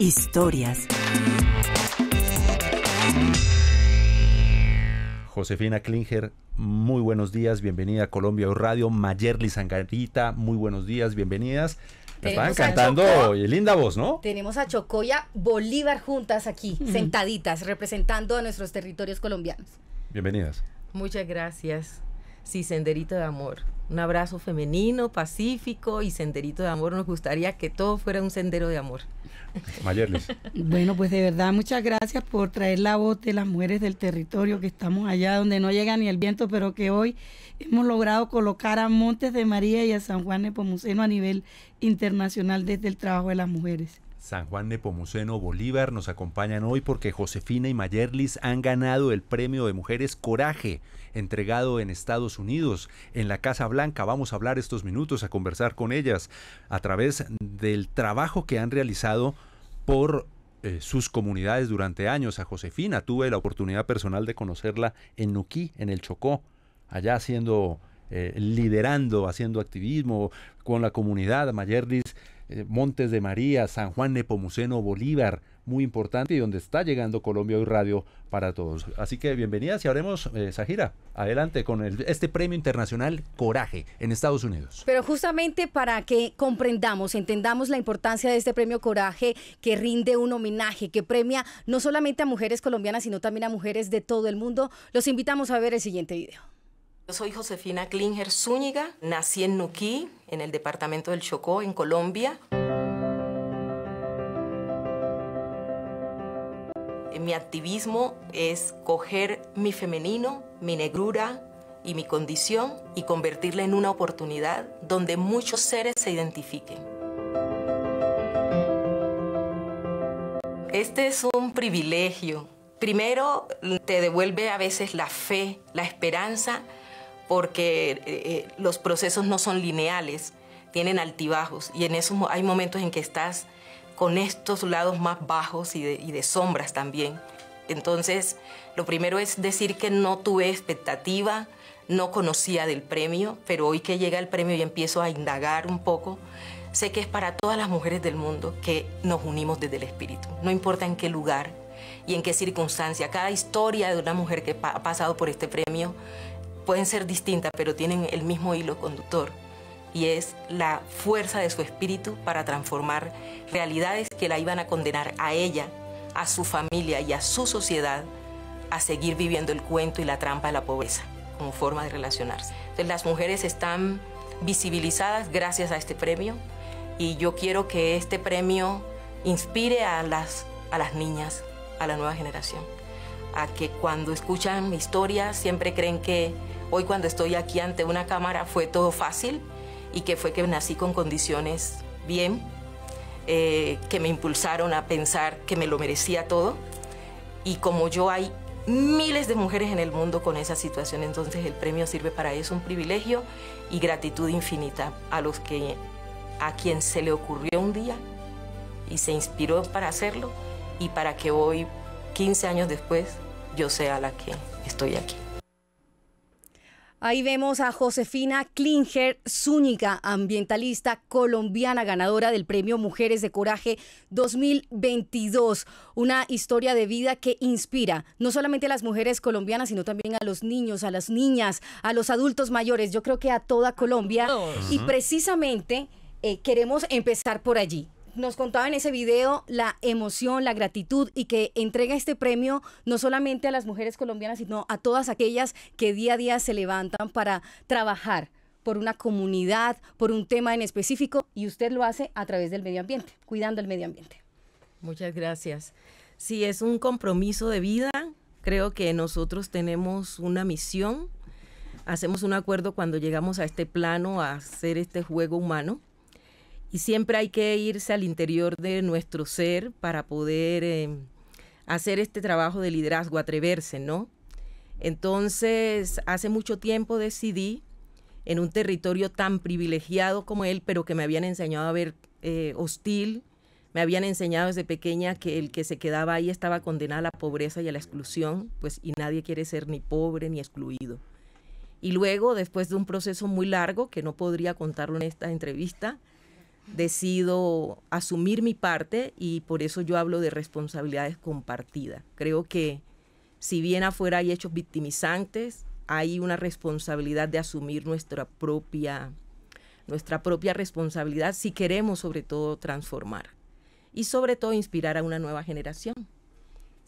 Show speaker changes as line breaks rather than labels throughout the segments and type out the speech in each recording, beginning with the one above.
Historias.
Josefina Klinger, muy buenos días, bienvenida a Colombia o Radio. Mayerly Sangarita, muy buenos días, bienvenidas. Están cantando y linda voz, ¿no?
Tenemos a Chocoya Bolívar juntas aquí, sentaditas, representando a nuestros territorios colombianos. Bienvenidas. Muchas gracias.
Sí, Senderito de Amor. Un abrazo femenino, pacífico y Senderito de Amor. Nos gustaría
que todo fuera un sendero de amor. Mayerlis. bueno, pues de verdad, muchas gracias por traer la voz de las mujeres del territorio que estamos allá donde no llega ni el viento, pero que hoy hemos logrado colocar a Montes de María y a San Juan de Nepomuceno a nivel internacional desde el trabajo de las mujeres.
San Juan Nepomuceno Bolívar nos acompañan hoy porque Josefina y Mayerlis han ganado el premio de Mujeres Coraje entregado en Estados Unidos, en la Casa Blanca. Vamos a hablar estos minutos, a conversar con ellas a través del trabajo que han realizado por eh, sus comunidades durante años. A Josefina tuve la oportunidad personal de conocerla en Nuquí, en el Chocó, allá haciendo, eh, liderando, haciendo activismo con la comunidad, Mayerdis, eh, Montes de María, San Juan Nepomuceno, Bolívar muy importante y donde está llegando Colombia Hoy Radio para todos. Así que bienvenidas y haremos, eh, adelante con este premio internacional Coraje en Estados Unidos.
Pero justamente para que comprendamos, entendamos la importancia de este premio Coraje que rinde un homenaje, que premia no solamente a mujeres colombianas, sino también a mujeres de todo el mundo, los invitamos a ver el siguiente video.
Yo soy Josefina Klinger Zúñiga, nací en Nuquí, en el departamento del Chocó, en Colombia. Mi activismo es coger mi femenino, mi negrura y mi condición y convertirla en una oportunidad donde muchos seres se identifiquen. Este es un privilegio. Primero, te devuelve a veces la fe, la esperanza, porque eh, eh, los procesos no son lineales, tienen altibajos y en eso hay momentos en que estás con estos lados más bajos y de, sombras también. Entonces, lo primero es decir que no tuve expectativa, no conocía del premio, pero hoy que llega el premio y empiezo a indagar un poco, sé que es para todas las mujeres del mundo que nos unimos desde el espíritu, no importa en qué lugar y en qué circunstancia. Cada historia de una mujer que ha pasado por este premio pueden ser distintas, pero tienen el mismo hilo conductor y es la fuerza de su espíritu para transformar realidades que la iban a condenar a ella, a su familia y a su sociedad a seguir viviendo el cuento y la trampa de la pobreza como forma de relacionarse. Entonces las mujeres están visibilizadas gracias a este premio y yo quiero que este premio inspire a las, a las niñas, a la nueva generación, a que cuando escuchan mi historia siempre creen que hoy cuando estoy aquí ante una cámara fue todo fácil y que fue que nací con condiciones bien, eh, que me impulsaron a pensar que me lo merecía todo. Y como yo hay miles de mujeres en el mundo con esa situación, entonces el premio sirve para eso, un privilegio y gratitud infinita a los que a quien se le ocurrió un día y se inspiró para hacerlo y para que hoy, 15 años después, yo sea la que
estoy aquí. Ahí vemos a Josefina Klinger Zúñiga, ambientalista colombiana ganadora del Premio Mujeres de Coraje 2022. Una historia de vida que inspira no solamente a las mujeres colombianas, sino también a los niños, a las niñas, a los adultos mayores, yo creo que a toda Colombia. Y precisamente eh, queremos empezar por allí nos contaba en ese video la emoción, la gratitud y que entrega este premio no solamente a las mujeres colombianas, sino a todas aquellas que día a día se levantan para trabajar por una comunidad, por un tema en específico, y usted lo hace a través del medio ambiente, cuidando el medio ambiente.
Muchas gracias. Sí, es un compromiso de vida. Creo que nosotros tenemos una misión. Hacemos un acuerdo cuando llegamos a este plano a hacer este juego humano y siempre hay que irse al interior de nuestro ser para poder eh, hacer este trabajo de liderazgo, atreverse, ¿no? Entonces, hace mucho tiempo decidí, en un territorio tan privilegiado como él, pero que me habían enseñado a ver eh, hostil, me habían enseñado desde pequeña que el que se quedaba ahí estaba condenado a la pobreza y a la exclusión, pues y nadie quiere ser ni pobre ni excluido. Y luego, después de un proceso muy largo, que no podría contarlo en esta entrevista, decido asumir mi parte y por eso yo hablo de responsabilidades compartidas. Creo que si bien afuera hay hechos victimizantes, hay una responsabilidad de asumir nuestra propia, nuestra propia responsabilidad si queremos sobre todo
transformar y sobre todo inspirar a una nueva generación.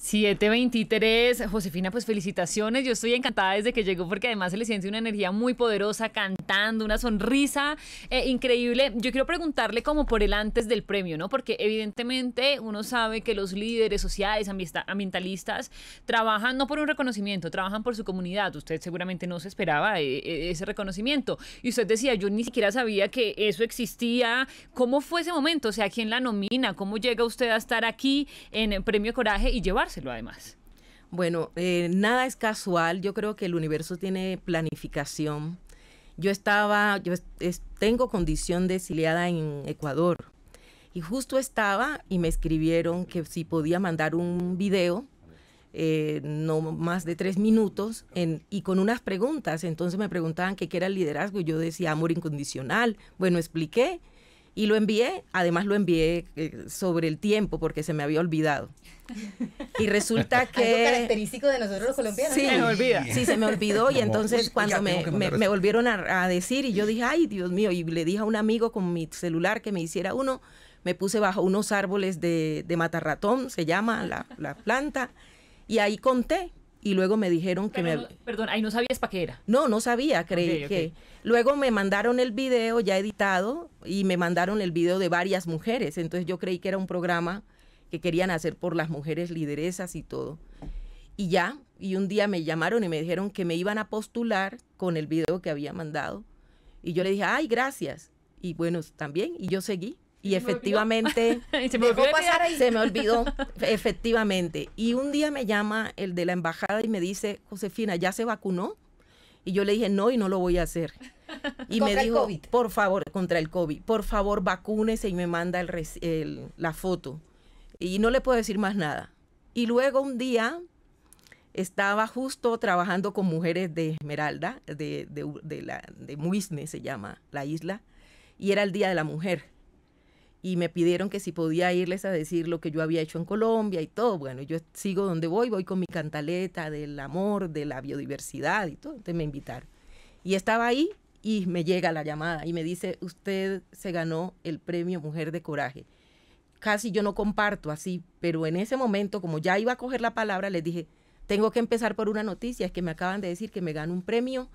723, Josefina, pues felicitaciones. Yo estoy encantada desde que llegó porque además se le siente una energía muy poderosa cantando, una sonrisa eh, increíble. Yo quiero preguntarle como por el antes del premio, ¿no? Porque evidentemente uno sabe que los líderes sociales, ambientalistas, trabajan no por un reconocimiento, trabajan por su comunidad. Usted seguramente no se esperaba eh, eh, ese reconocimiento. Y usted decía, yo ni siquiera sabía que eso existía. ¿Cómo fue ese momento? O sea, ¿quién la nomina? ¿Cómo llega usted a estar aquí en el Premio Coraje y llevarse? además.
Bueno, eh, nada es casual, yo creo que el universo tiene planificación. Yo estaba, yo tengo condición de exiliada en Ecuador y justo estaba y me escribieron que si podía mandar un video eh, no más de tres minutos, en, y con unas preguntas. Entonces me preguntaban que qué era el liderazgo y yo decía amor incondicional. Bueno, expliqué y lo envié, además lo envié eh, sobre el tiempo porque se me había olvidado. Y resulta que... Algo
característico de nosotros los colombianos. Sí, se me olvida. Sí, se me olvidó y entonces
cuando me, volvieron a, decir y yo dije, ay Dios mío, y le dije a un amigo con mi celular que me hiciera uno, me puse bajo unos árboles de, de matarratón, se llama la, la planta, y ahí conté y luego me dijeron que me...
Perdón, ahí no sabías para qué era.
No, no sabía, creí que... Luego me mandaron el video ya editado y me mandaron el video de varias mujeres, entonces yo creí que era un programa que querían hacer por las mujeres lideresas y todo. Y ya, y un día me llamaron y me dijeron que me iban a postular con el video que había mandado. Y yo le dije, ay, gracias. Y bueno, también, y yo seguí. Y efectivamente, se, me olvidó, efectivamente. Y un día me llama el de la embajada y me dice, Josefina, ¿ya se vacunó? Y yo le dije, no, y no lo voy a hacer. Y me dijo, por favor, contra el COVID, por favor, vacúnese y me manda la foto. Y no le puedo decir más nada. Y luego un día estaba justo trabajando con mujeres de Esmeralda, de, de, la, de Muisne se llama la isla, y era el Día de la Mujer y me pidieron que si podía irles a decir lo que yo había hecho en Colombia y todo. Bueno, yo sigo donde voy, voy con mi cantaleta del amor, de la biodiversidad y todo. Entonces me invitaron. Y estaba ahí y me llega la llamada y me dice, usted se ganó el premio Mujer de Coraje. Casi yo no comparto así, pero en ese momento, como ya iba a coger la palabra, les dije, tengo que empezar por una noticia, es que me acaban de decir que me gano un premio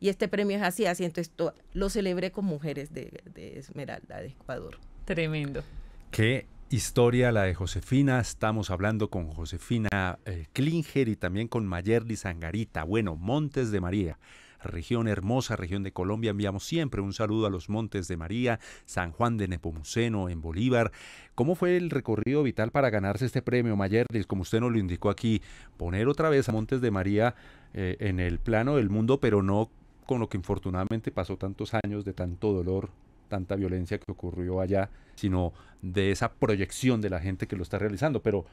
y este premio es así, así, entonces lo celebré con mujeres de, de Esmeralda, de Ecuador. Tremendo.
Qué historia la de Josefina. Estamos hablando con Josefina eh, Klinger y también con Mayerli Sangarita. Bueno, Montes de María región hermosa, región de Colombia. Enviamos siempre un saludo a los Montes de María, San Juan de Nepomuceno, en Bolívar. ¿Cómo fue el recorrido vital para ganarse este premio, Mayerlis? Como usted nos lo indicó aquí, poner otra vez a Montes de María eh, en el plano del mundo, pero no con lo que infortunadamente pasó tantos años de tanto dolor tanta violencia que ocurrió allá, sino de esa proyección de la gente que lo está realizando. Pero,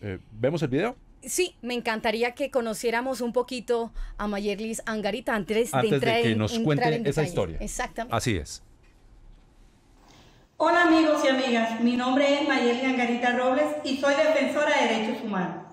eh, ¿vemos el video? Sí,
me encantaría que conociéramos un poquito a Mayerlis Angarita antes, de, que nos
cuente esa historia. Exactamente. Así es.
Hola amigos y
amigas, mi nombre es Mayerlis Angarita Robles y soy defensora de derechos humanos.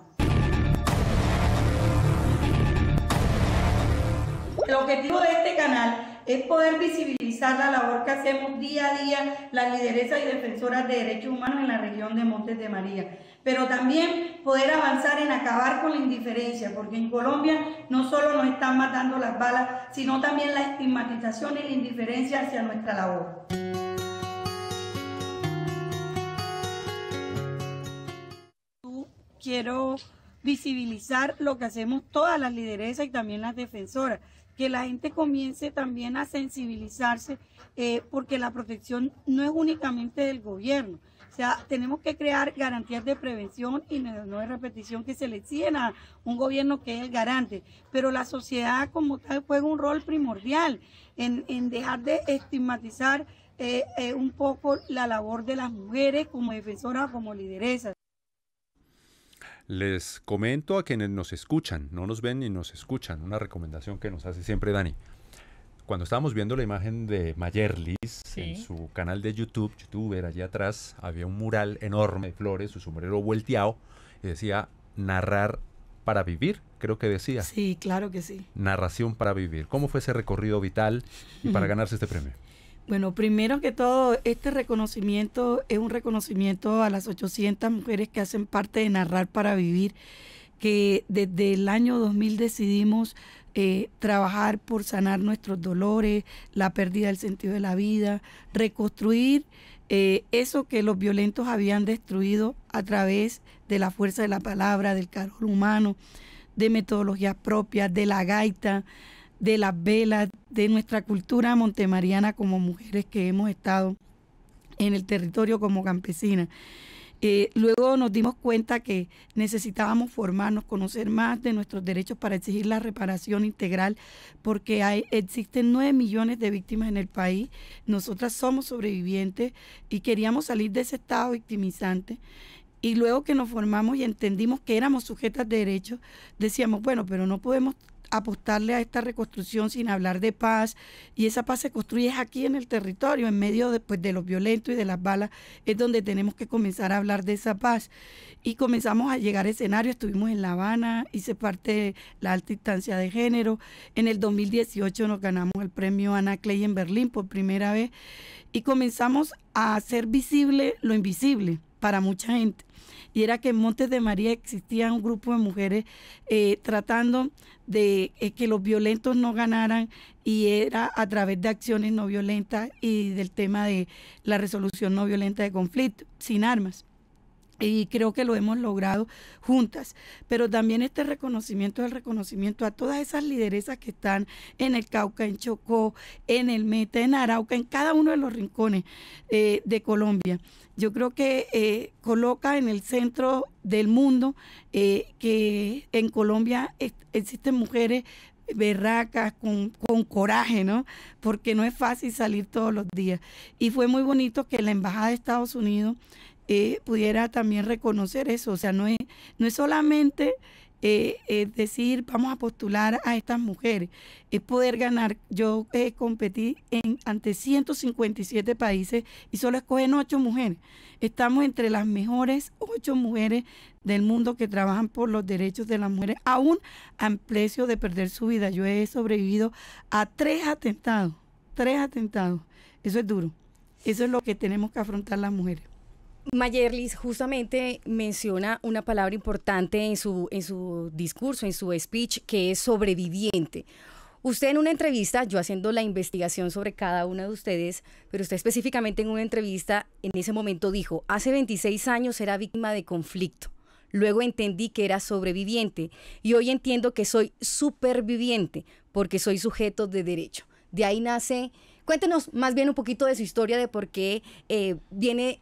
El objetivo de este canal es poder visibilizar la labor que hacemos día a día las lideresas y defensoras de derechos humanos en la región de Montes de María, pero también poder avanzar en acabar con la indiferencia, porque en Colombia no solo nos están matando las balas, sino también la estigmatización y la indiferencia hacia nuestra labor. Quiero visibilizar lo que hacemos todas las lideresas y también las defensoras que la gente comience también a sensibilizarse, eh, porque la protección no es únicamente del gobierno. O sea, tenemos que crear garantías de prevención y no de repetición que se le exigen a un gobierno que es el garante. Pero la sociedad como tal juega un rol primordial en, dejar de estigmatizar eh, eh, un poco la labor de las mujeres como defensoras, como lideresas.
Les comento a quienes nos escuchan, no nos ven ni nos escuchan, una recomendación que nos hace siempre Dani. Cuando estábamos viendo la imagen de Mayerlis en su canal de YouTube, youtuber, allí atrás había un mural enorme de flores, su sombrero volteado, y decía narrar para vivir, creo que decía. Sí,
claro que sí.
Narración para vivir. ¿Cómo fue ese recorrido vital para ganarse este premio?
Bueno, primero que todo, este reconocimiento es un reconocimiento a las 800 mujeres que hacen parte de Narrar para Vivir, que desde el año 2000 decidimos eh, trabajar por sanar nuestros dolores, la pérdida del sentido de la vida, reconstruir eh, eso que los violentos habían destruido a través de la fuerza de la palabra, del calor humano, de metodologías propias, de la gaita, de las velas, de nuestra cultura montemariana como mujeres que hemos estado en el territorio como campesinas. Eh, luego nos dimos cuenta que necesitábamos formarnos, conocer más de nuestros derechos para exigir la reparación integral, porque hay, existen nueve millones de víctimas en el país. Nosotras somos sobrevivientes y queríamos salir de ese estado victimizante. Y luego que nos formamos y entendimos que éramos sujetas de derechos, decíamos, bueno, pero no podemos apostarle a esta reconstrucción sin hablar de paz y esa paz se construye aquí en el territorio, en medio de, pues, de los violentos y de las balas, es donde tenemos que comenzar a hablar de esa paz. Y comenzamos a llegar a escenarios, estuvimos en La Habana, hice parte de la alta instancia de género, en el 2018 nos ganamos el premio Ana Clay en Berlín por primera vez y comenzamos a hacer visible lo invisible para mucha gente. Y era que en Montes de María existía un grupo de mujeres eh, tratando de eh, que los violentos no ganaran y era a través de acciones no violentas y del tema de la resolución no violenta de conflictos, sin armas y creo que lo hemos logrado juntas. Pero también este reconocimiento el reconocimiento a todas esas lideresas que están en el Cauca, en Chocó, en el Meta, en Arauca, en cada uno de los rincones eh, de Colombia. Yo creo que eh, coloca en el centro del mundo eh, que en Colombia existen mujeres berracas, con, con, coraje, ¿no? Porque no es fácil salir todos los días. Y fue muy bonito que la Embajada de Estados Unidos eh, pudiera también reconocer eso. O sea, no es, no es solamente eh, decir vamos a postular a estas mujeres, es poder ganar. Yo eh, competí en, ante 157 países y solo escogen 8 mujeres. Estamos entre las mejores 8 mujeres del mundo que trabajan por los derechos de las mujeres, aún a precio de perder su vida. Yo he sobrevivido a tres atentados, tres atentados. Eso es duro. Eso es lo que tenemos que afrontar las mujeres.
Mayerlis justamente menciona una palabra importante en su, en su discurso, en su speech, que es sobreviviente. Usted en una entrevista, yo haciendo la investigación sobre cada una de ustedes, pero usted específicamente en una entrevista en ese momento dijo, hace 26 años era víctima de conflicto, luego entendí que era sobreviviente y hoy entiendo que soy superviviente porque soy sujeto de derecho. De ahí nace, cuéntenos más bien un poquito de su historia, de por qué eh, viene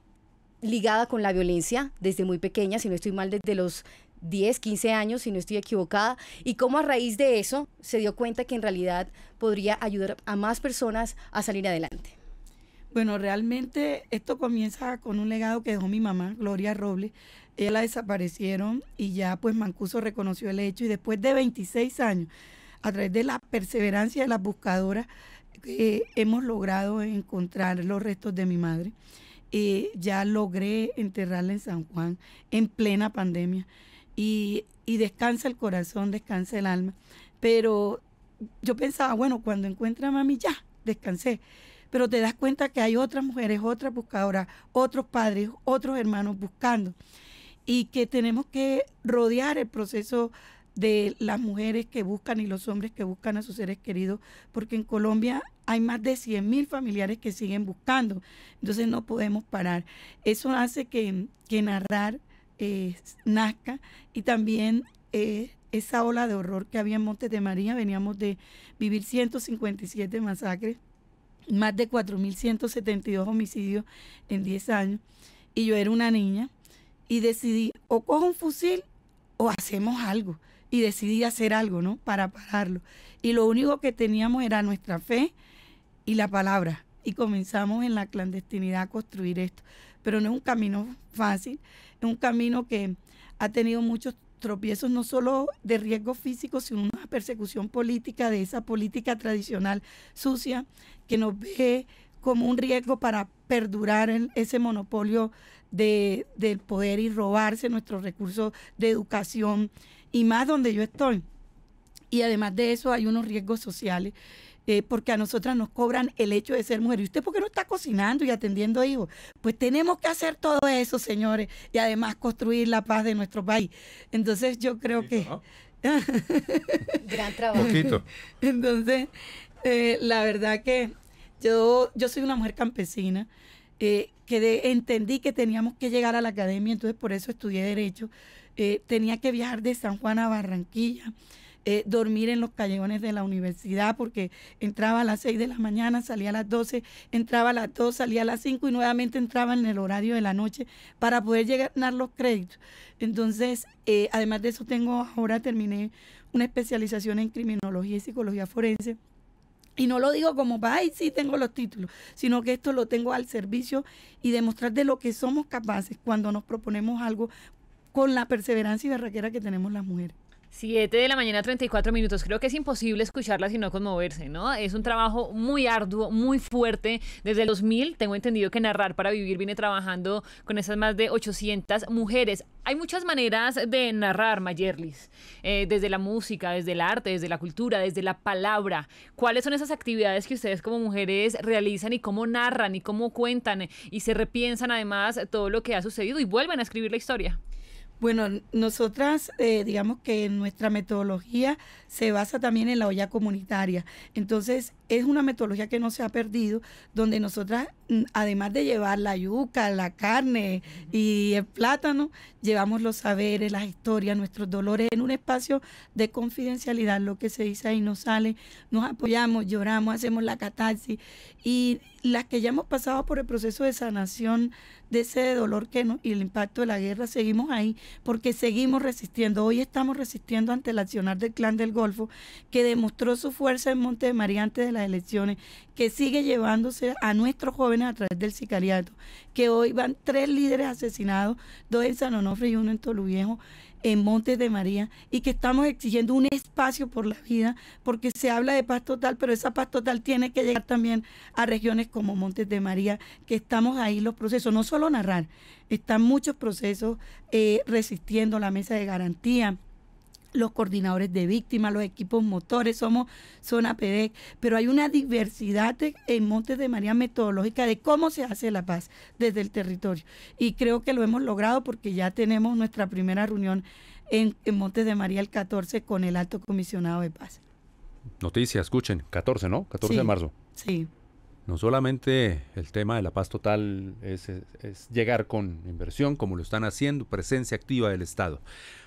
ligada con la violencia desde muy pequeña, si no estoy mal, desde los 10, 15 años, si no estoy equivocada, y cómo a raíz de eso se dio cuenta que en realidad podría ayudar a más personas a salir adelante.
Bueno, realmente esto comienza con un legado que dejó mi mamá, Gloria Robles. Ella desaparecieron y ya pues Mancuso reconoció el hecho y después de 26 años, a través de la perseverancia de las buscadoras, eh, hemos logrado encontrar los restos de mi madre. Eh, ya logré enterrarla en San Juan en plena pandemia. Y, y descansa el corazón, descansa el alma. Pero yo pensaba, bueno, cuando encuentra a mami, ya, descansé. Pero te das cuenta que hay otras mujeres, otras buscadoras, otros padres, otros hermanos buscando. Y que tenemos que rodear el proceso de las mujeres que buscan y los hombres que buscan a sus seres queridos, porque en Colombia hay más de 100 mil familiares que siguen buscando. Entonces no podemos parar. Eso hace que, narrar eh, nazca y también eh, esa ola de horror que había en Montes de María. Veníamos de vivir 157 masacres, más de 4.172 homicidios en 10 años. Y yo era una niña y decidí o cojo un fusil o hacemos algo y decidí hacer algo, ¿no? Para pararlo. Y lo único que teníamos era nuestra fe y la palabra. Y comenzamos en la clandestinidad a construir esto. Pero no es un camino fácil, es un camino que ha tenido muchos tropiezos, no solo de riesgo físico, sino una persecución política de esa política tradicional sucia que nos ve como un riesgo para perdurar ese monopolio de, del poder y robarse nuestros recursos de educación y más donde yo estoy. Y además de eso hay unos riesgos sociales eh, porque a nosotras nos cobran el hecho de ser mujer. ¿Y usted por qué no está cocinando y atendiendo a hijos? Pues tenemos que hacer todo eso, señores, y además construir la paz de nuestro país. Entonces yo creo que... Gran trabajo. Entonces, eh, la verdad que yo, yo soy una mujer campesina. Eh, que entendí que teníamos que llegar a la academia, entonces por eso estudié Derecho. tenía que viajar de San Juan a Barranquilla eh, dormir en los callejones de la universidad porque entraba a las 6 de la mañana, salía a las 12, entraba a las 2, salía a las 5 y nuevamente entraba en el horario de la noche para poder llegar ganar los créditos. Entonces, eh, además de eso, tengo ahora terminé una especialización en criminología y psicología forense. Y no lo digo como, ay, sí tengo los títulos, sino que esto lo tengo al servicio y demostrar de lo que somos capaces cuando nos proponemos algo con la perseverancia y barraquera que tenemos las mujeres.
7 de la mañana, 34 minutos. Creo que es imposible escucharla si no conmoverse, ¿no? Es un trabajo muy arduo, muy fuerte. Desde el 2000, tengo entendido que Narrar para Vivir viene trabajando con esas más de 800 mujeres. Hay muchas maneras de narrar, Mayerlis, eh, desde la música, desde el arte, desde la cultura, desde la palabra. ¿Cuáles son esas actividades que ustedes como mujeres realizan y cómo narran y cómo cuentan y se repiensan además todo lo que ha sucedido y vuelven a escribir la historia?
Bueno, nosotras, eh, digamos que nuestra metodología se basa también en la olla comunitaria. Entonces, es una metodología que no se ha perdido, donde nosotras, mm, además de llevar la yuca, la carne y el plátano, llevamos los saberes, las historias, nuestros dolores en un espacio de confidencialidad, lo que se dice ahí nos sale, nos apoyamos, lloramos, hacemos la catarsis y las que ya hemos pasado por el proceso de sanación de ese dolor que y el impacto de la guerra, seguimos ahí porque seguimos resistiendo. Hoy estamos resistiendo ante el accionar del clan del Golfo que demostró su fuerza en Monte de María antes de la elecciones, que sigue llevándose a nuestros jóvenes a través del sicariato, que hoy van tres líderes asesinados, dos en San Onofre y uno en Toluviejo, en Montes de María, y que estamos exigiendo un espacio por la vida, porque se habla de paz total, pero esa paz total tiene que llegar también a regiones como Montes de María, que estamos ahí los procesos, no solo narrar, están muchos procesos eh, resistiendo la mesa de garantía los coordinadores de víctimas, los equipos motores, somos zona PEDEC, pero hay una diversidad en Montes de María metodológica de cómo se hace la paz desde el territorio. Y creo que lo hemos logrado porque ya tenemos nuestra primera reunión en, Montes de María el 14 con el alto comisionado de paz.
Noticias, escuchen, 14, ¿no? 14 de marzo. Sí. No solamente el tema de la paz total es, llegar con inversión, como lo están haciendo, presencia activa del Estado.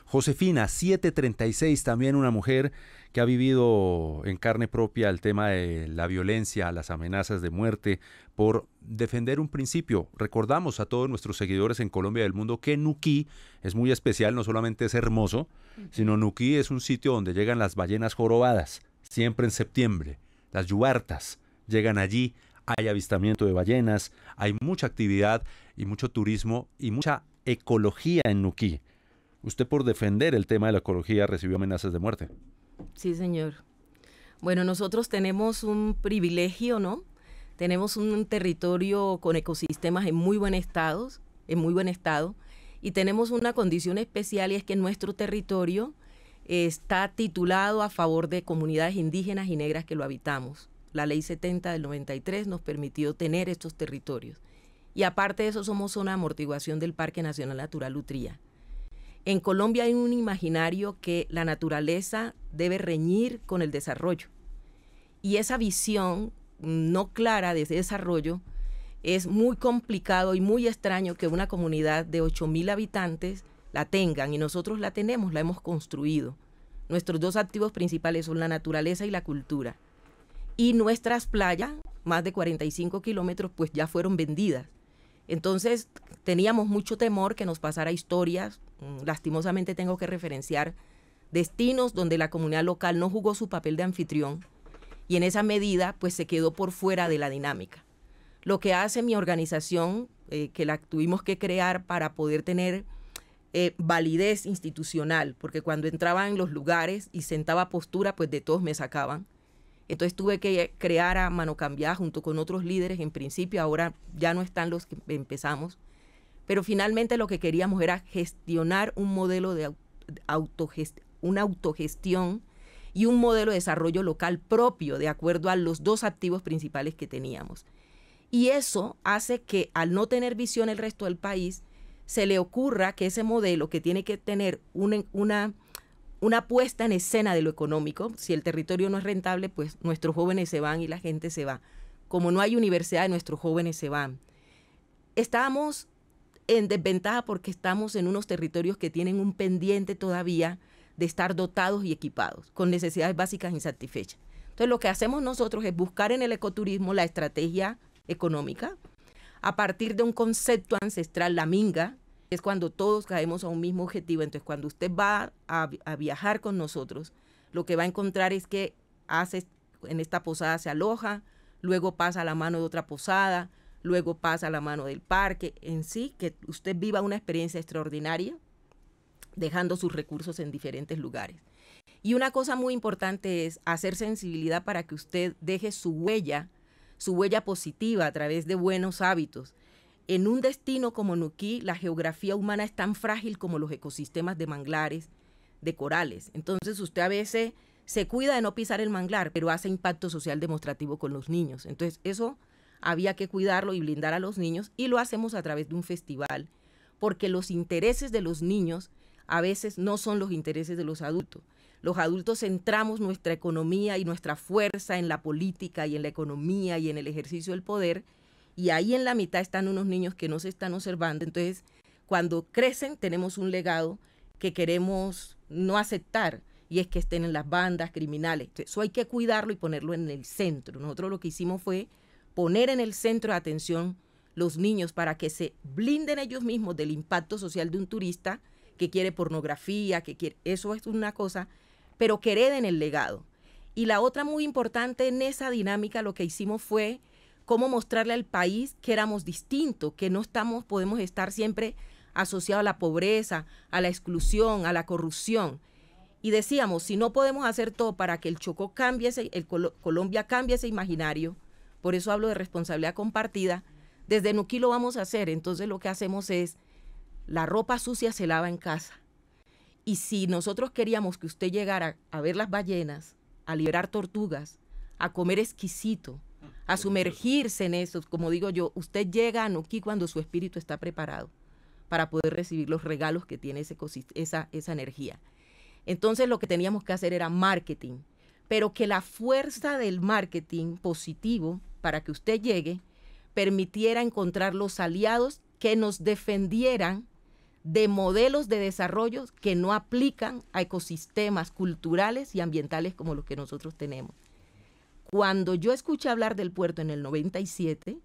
Josefina, 736, también una mujer que ha vivido en carne propia el tema de la violencia, las amenazas de muerte, por defender un principio. Recordamos a todos nuestros seguidores en Colombia del mundo que Nuquí es muy especial, no solamente es hermoso, sino Nuquí es un sitio donde llegan las ballenas jorobadas, siempre en septiembre, las yubartas llegan allí hay avistamiento de ballenas, hay mucha actividad y mucho turismo y mucha ecología en Nuquí. Usted por defender el tema de la ecología recibió amenazas de muerte.
Sí, señor. Bueno, nosotros tenemos un privilegio, ¿no? Tenemos un territorio con ecosistemas en muy buen estado, en muy buen estado, y tenemos una condición especial y es que nuestro territorio está titulado a favor de comunidades indígenas y negras que lo habitamos. La ley 70 del 93 nos permitió tener estos territorios. Y aparte de eso, somos zona amortiguación del Parque Nacional Natural Utría. En Colombia hay un imaginario que la naturaleza debe reñir con el desarrollo. Y esa visión no clara de ese desarrollo es muy complicado y muy extraño que una comunidad de 8.000 habitantes la tengan y nosotros la tenemos, la hemos construido. Nuestros dos activos principales son la naturaleza y la cultura. Y nuestras playas, más de 45 kilómetros, pues ya fueron vendidas. Entonces teníamos mucho temor que nos pasara historias. Mm, lastimosamente tengo que referenciar destinos donde la comunidad local no jugó su papel de anfitrión y en esa medida pues se quedó por fuera de la dinámica. Lo que hace mi organización, eh, que la tuvimos que crear para poder tener eh, validez institucional, porque cuando entraba en los lugares y sentaba postura, pues de todos me sacaban. Entonces tuve que crear a Mano Cambiada junto con otros líderes en principio, ahora ya no están los que empezamos, pero finalmente lo que queríamos era gestionar un modelo de autogestión y un modelo de desarrollo local propio de acuerdo a los dos activos principales que teníamos. Y eso hace que al no tener visión el resto del país, se le ocurra que ese modelo que tiene que tener una una puesta en escena de lo económico. Si el territorio no es rentable, pues nuestros jóvenes se van y la gente se va. Como no hay universidad, nuestros jóvenes se van. Estamos en desventaja porque estamos en unos territorios que tienen un pendiente todavía de estar dotados y equipados, con necesidades básicas insatisfechas. Entonces lo que hacemos nosotros es buscar en el ecoturismo la estrategia económica a partir de un concepto ancestral, la minga, es cuando todos caemos a un mismo objetivo. Entonces, cuando usted va a, viajar con nosotros, lo que va a encontrar es que hace, en esta posada se aloja, luego pasa a la mano de otra posada, luego pasa la mano del parque, en sí, que usted viva una experiencia extraordinaria, dejando sus recursos en diferentes lugares. Y una cosa muy importante es hacer sensibilidad para que usted deje su huella, su huella positiva a través de buenos hábitos en un destino como Nuquí, la geografía humana es tan frágil como los ecosistemas de manglares, de corales. Entonces usted a veces se cuida de no pisar el manglar, pero hace impacto social demostrativo con los niños. Entonces eso había que cuidarlo y blindar a los niños y lo hacemos a través de un festival, porque los intereses de los niños a veces no son los intereses de los adultos. Los adultos centramos nuestra economía y nuestra fuerza en la política y en la economía y en el ejercicio del poder y ahí en la mitad están unos niños que no se están observando. Entonces, cuando crecen tenemos un legado que queremos no aceptar y es que estén en las bandas criminales. eso hay que cuidarlo y ponerlo en el centro. Nosotros lo que hicimos fue poner en el centro de atención los niños para que se blinden ellos mismos del impacto social de un turista que quiere pornografía, que quiere, eso es una cosa, pero que hereden el legado. Y la otra muy importante en esa dinámica lo que hicimos fue cómo mostrarle al país que éramos distintos, que no estamos, podemos estar siempre asociados a la pobreza, a la exclusión, a la corrupción. Y decíamos, si no podemos hacer todo para que el Chocó cambie, el Colombia cambie ese imaginario, por eso hablo de responsabilidad compartida, desde Nuquí lo vamos a hacer. Entonces lo que hacemos es, la ropa sucia se lava en casa. Y si nosotros queríamos que usted llegara a ver las ballenas, a liberar tortugas, a comer exquisito, a sumergirse en eso. Como digo yo, usted llega a Nuki cuando su espíritu está preparado para poder recibir los regalos que tiene esa, esa energía. Entonces lo que teníamos que hacer era marketing, pero que la fuerza del marketing positivo para que usted llegue permitiera encontrar los aliados que nos defendieran de modelos de desarrollo que no aplican a ecosistemas culturales y ambientales como los que nosotros tenemos. Cuando yo escuché hablar del puerto en el 97,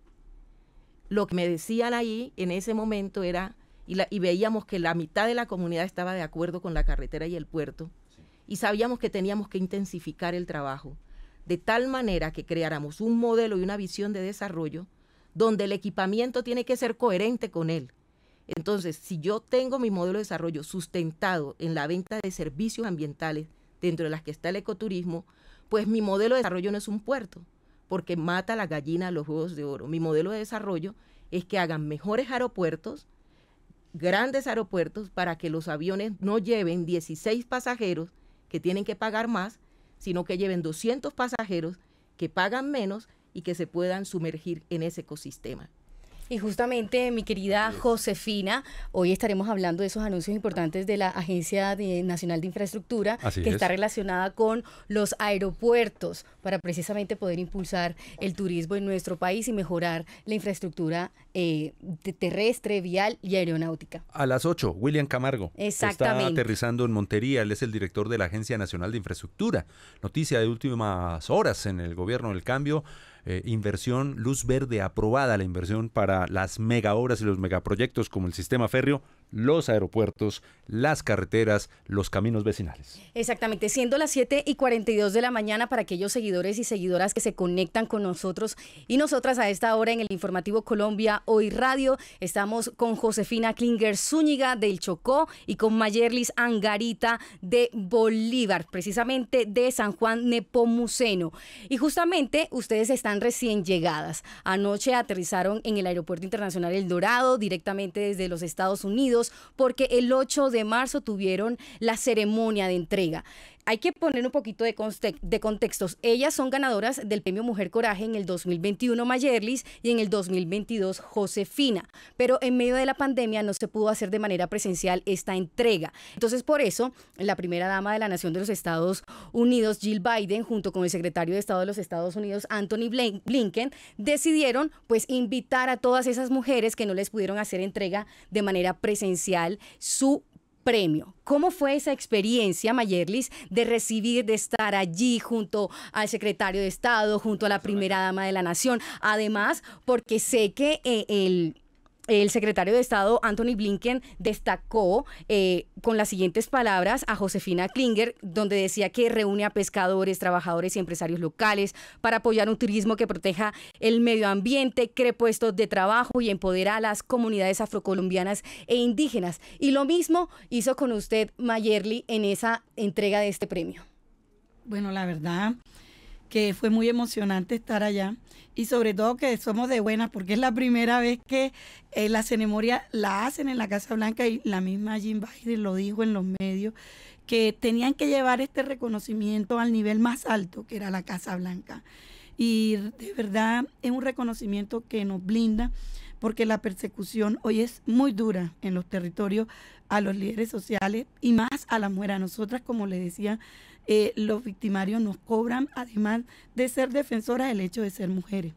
lo que me decían ahí en ese momento era, y, veíamos que la mitad de la comunidad estaba de acuerdo con la carretera y el puerto, y sabíamos que teníamos que intensificar el trabajo, de tal manera que creáramos un modelo y una visión de desarrollo donde el equipamiento tiene que ser coherente con él. Entonces, si yo tengo mi modelo de desarrollo sustentado en la venta de servicios ambientales, dentro de las que está el ecoturismo, pues mi modelo de desarrollo no es un puerto, porque mata la gallina los huevos de oro. Mi modelo de desarrollo es que hagan mejores aeropuertos, grandes aeropuertos, para que los aviones no lleven 16 pasajeros que tienen que pagar más, sino que lleven 200 pasajeros que pagan menos y que se puedan sumergir en ese ecosistema.
Y justamente, mi querida Josefina, hoy estaremos hablando de esos anuncios importantes de la Agencia Nacional de Infraestructura, que está relacionada con los aeropuertos, para precisamente poder impulsar el turismo en nuestro país y mejorar la infraestructura eh, terrestre, vial y aeronáutica.
A las 8, William Camargo. Exactamente. Está aterrizando en Montería, él es el director de la Agencia Nacional de Infraestructura. Noticia de últimas horas en el gobierno del cambio. Eh, inversión, luz verde aprobada la inversión para las mega obras y los megaproyectos como el sistema férreo, los aeropuertos, las carreteras, los caminos vecinales.
Exactamente, siendo las 7 y 42 de la mañana para aquellos seguidores y seguidoras que se conectan con nosotros y nosotras a esta hora en el informativo Colombia Hoy Radio, estamos con Josefina Klinger Zúñiga del Chocó y con Mayerlis Angarita de Bolívar, precisamente de San Juan Nepomuceno. Y justamente ustedes están recién llegadas. Anoche aterrizaron en el Aeropuerto Internacional El Dorado, directamente desde los Estados Unidos porque el 8 de marzo tuvieron la ceremonia de entrega hay que poner un poquito de, de contextos. Ellas son ganadoras del premio Mujer Coraje en el 2021 Mayerlis y en el 2022 Josefina, pero en medio de la pandemia no se pudo hacer de manera presencial esta entrega. Entonces, por eso, la primera dama de la Nación de los Estados Unidos, Jill Biden, junto con el secretario de Estado de los Estados Unidos, Anthony Blinken, decidieron pues invitar a todas esas mujeres que no les pudieron hacer entrega de manera presencial su premio. ¿Cómo fue esa experiencia, Mayerlis, de recibir, de estar allí junto al secretario de Estado, junto a la primera dama de la Nación? Además, porque sé que eh, el el secretario de Estado Anthony Blinken destacó eh, con las siguientes palabras a Josefina Klinger, donde decía que reúne a pescadores, trabajadores y empresarios locales para apoyar un turismo que proteja el medio ambiente, cree puestos de trabajo y empodera a las comunidades afrocolombianas e indígenas. Y lo mismo hizo con usted, Mayerly, en esa entrega de este premio.
Bueno, la verdad, que fue muy emocionante estar allá y sobre todo que somos de buenas porque es la primera vez que las eh, la cenemoria la hacen en la Casa Blanca y la misma Jim Biden lo dijo en los medios que tenían que llevar este reconocimiento al nivel más alto que era la Casa Blanca y de verdad es un reconocimiento que nos blinda porque la persecución hoy es muy dura en los territorios a los líderes sociales y más a las mujeres, a nosotras, como le decía eh, los victimarios nos cobran, además de ser defensoras, del hecho de ser mujeres.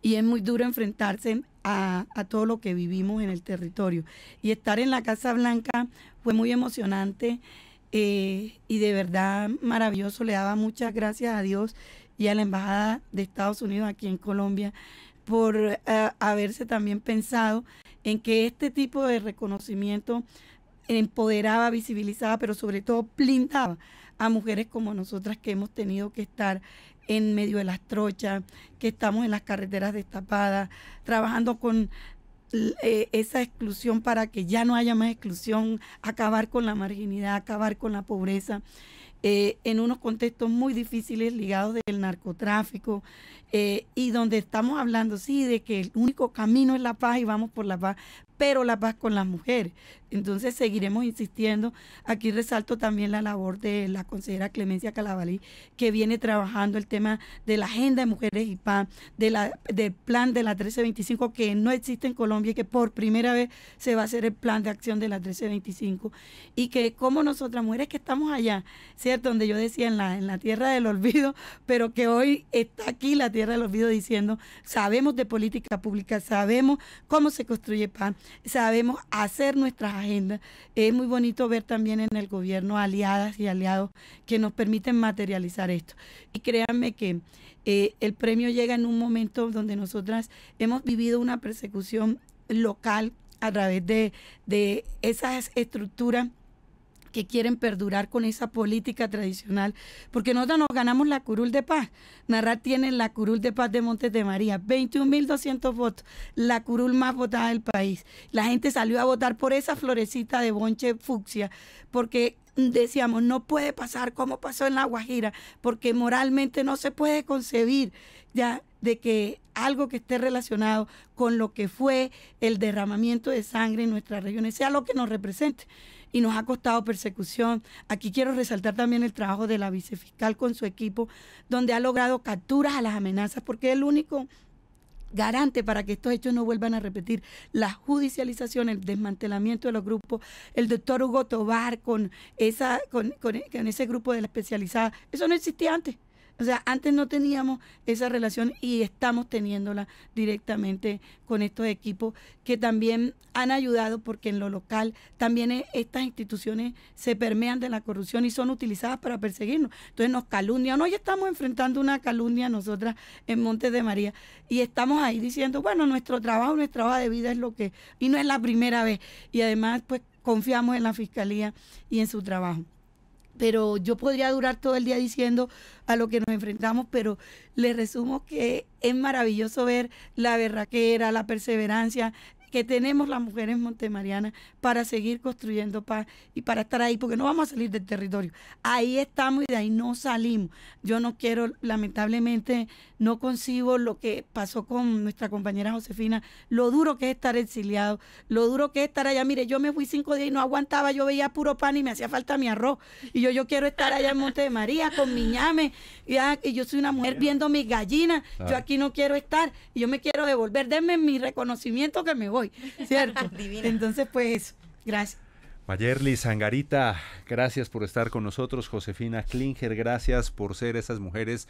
Y es muy duro enfrentarse a, todo lo que vivimos en el territorio. Y estar en la Casa Blanca fue muy emocionante eh, y de verdad maravilloso. Le daba muchas gracias a Dios y a la Embajada de Estados Unidos aquí en Colombia por eh, haberse también pensado en que este tipo de reconocimiento empoderaba, visibilizaba, pero sobre todo blindaba a mujeres como nosotras que hemos tenido que estar en medio de las trochas, que estamos en las carreteras destapadas, trabajando con eh, esa exclusión para que ya no haya más exclusión, acabar con la marginidad, acabar con la pobreza. Eh, en unos contextos muy difíciles ligados del narcotráfico eh, y donde estamos hablando, sí, de que el único camino es la paz y vamos por la paz, pero la paz con las mujeres. Entonces seguiremos insistiendo. Aquí resalto también la labor de la consejera Clemencia Calabalí, que viene trabajando el tema de la agenda de mujeres y paz... de la, del plan de la 1325 que no existe en Colombia y que por primera vez se va a hacer el plan de acción de la 1325. Y que como nosotras mujeres que estamos allá, ¿cierto? Donde yo decía en la, en la tierra del olvido, pero que hoy está aquí la tierra del olvido diciendo, sabemos de política pública, sabemos cómo se construye paz sabemos hacer nuestras agendas. Es muy bonito ver también en el gobierno aliadas y aliados que nos permiten materializar esto. Y créanme que eh, el premio llega en un momento donde nosotras hemos vivido una persecución local a través de, de esas estructuras que quieren perdurar con esa política tradicional, porque nosotros nos ganamos la curul de paz. Narrat tiene la curul de paz de Montes de María, 21.200 votos, la curul más votada del país. La gente salió a votar por esa florecita de bonche fucsia, porque decíamos, no puede pasar como pasó en La Guajira, porque moralmente no se puede concebir ya de que algo que esté relacionado con lo que fue el derramamiento de sangre en nuestras regiones sea lo que nos represente y nos ha costado persecución. Aquí quiero resaltar también el trabajo de la vicefiscal con su equipo, donde ha logrado capturas a las amenazas, porque es el único garante para que estos hechos no vuelvan a repetir. La judicialización, el desmantelamiento de los grupos, el doctor Hugo Tobar con, esa, con, con, ese grupo de la especializada, eso no existía antes. O sea, antes no teníamos esa relación y estamos teniéndola directamente con estos equipos que también han ayudado porque en lo local también e, estas instituciones se permean de la corrupción y son utilizadas para perseguirnos. Entonces nos calumnian. Hoy estamos enfrentando una calumnia nosotras en Montes de María y estamos ahí diciendo, bueno, nuestro trabajo, nuestra hoja de vida es lo que... Y no es la primera vez. Y además, pues confiamos en la Fiscalía y en su trabajo pero yo podría durar todo el día diciendo a lo que nos enfrentamos, pero les resumo que es maravilloso ver la berraquera, la perseverancia que tenemos las mujeres montemarianas para seguir construyendo paz y para estar ahí, porque no vamos a salir del territorio. Ahí estamos y de ahí no salimos. Yo no quiero, lamentablemente, no concibo lo que pasó con nuestra compañera Josefina, lo duro que es estar exiliado, lo duro que es estar allá. Mire, yo me fui cinco días y no aguantaba, yo veía puro pan y me hacía falta mi arroz. Y yo, yo quiero estar allá en Monte de María con mi ñame, y, ah, yo soy una mujer viendo mis gallinas, yo aquí no quiero estar, y yo me quiero devolver, denme mi reconocimiento que me voy, ¿cierto? Entonces, pues eso, gracias.
Mayerly Sangarita, gracias por estar con nosotros. Josefina Klinger, gracias por ser esas mujeres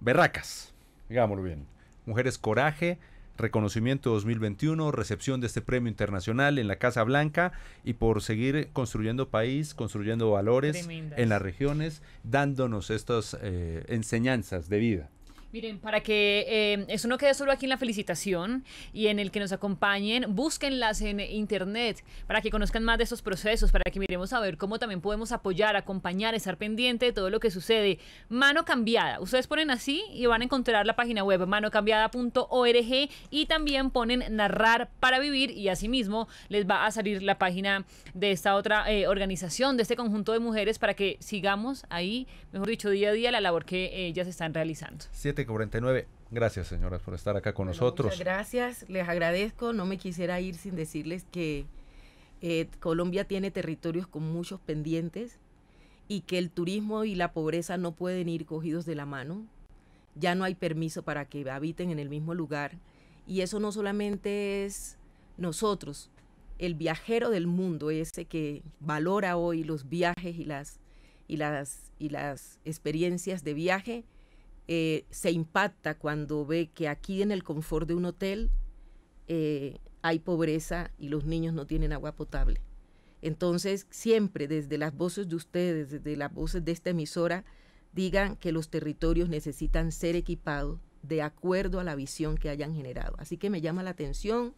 berracas, digámoslo bien. Mujeres Coraje, reconocimiento 2021, recepción de este premio internacional en la Casa Blanca y por seguir construyendo país, construyendo valores en las regiones, dándonos estas eh, enseñanzas de vida.
Miren, para que em, eso no quede solo aquí en la felicitación y en el que nos acompañen, búsquenlas en internet para que conozcan más de estos procesos, para que miremos a ver cómo también podemos apoyar, acompañar, estar pendiente de todo lo que sucede. Mano Cambiada, ustedes ponen así y van a encontrar la página web manocambiada.org y también ponen narrar para vivir y asimismo les va a salir la página de esta otra eh, organización, de este conjunto de mujeres para que sigamos ahí, mejor dicho, día a día la labor que ellas están realizando.
Siete 49, Gracias, señoras, por estar acá con nosotros. Muchas
gracias, les agradezco. No me quisiera ir sin decirles
que eh, Colombia tiene territorios con muchos pendientes y que el turismo y la pobreza no pueden ir cogidos de la mano. Ya no hay permiso para que habiten en el mismo lugar. Y eso no solamente es nosotros, el viajero del mundo, ese que valora hoy los viajes y las, y las, y las experiencias de viaje, eh, se impacta cuando ve que aquí en el confort de un hotel eh, hay pobreza y los niños no tienen agua potable. Entonces, siempre desde las voces de ustedes, desde las voces de esta emisora, digan que los territorios necesitan ser equipados de acuerdo a la visión que hayan generado. Así que me llama la atención,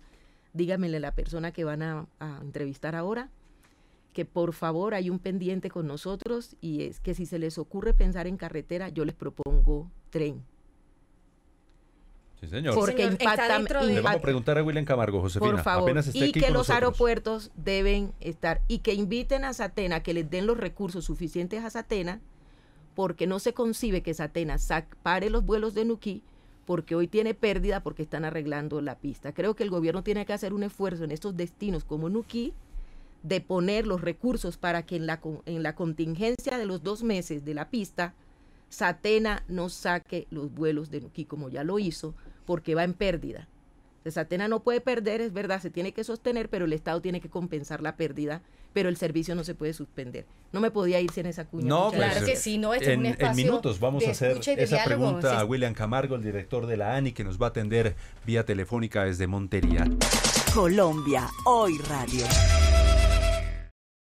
dígamele a la persona que van a, a entrevistar ahora, que por favor hay un pendiente con nosotros y es que si se les ocurre pensar en carretera, yo les propongo tren.
Sí, señor. Porque
impacta, Le vamos a preguntar
a William Camargo, Josefina. Por favor. y que los
aeropuertos deben estar y que inviten a Satena, que les den los recursos suficientes a Satena, porque no se concibe que Satena pare los vuelos de Nuquí porque hoy tiene pérdida porque están arreglando la pista. Creo que el gobierno tiene que hacer un esfuerzo en estos destinos como Nuquí de poner los recursos para que en la, en la contingencia de los dos meses de la pista Satena no saque los vuelos de aquí como ya lo hizo, porque va en pérdida. Satena no puede perder, es verdad, se tiene que sostener, pero el Estado tiene que compensar la pérdida, pero el servicio no se puede suspender. No me podía ir sin esa cuña. No, pues, claro que sí, no, en, este es un espacio en minutos vamos a hacer esa pregunta a
William Camargo, el director de la ANI, que nos va a atender vía telefónica desde Montería.
Colombia, hoy radio.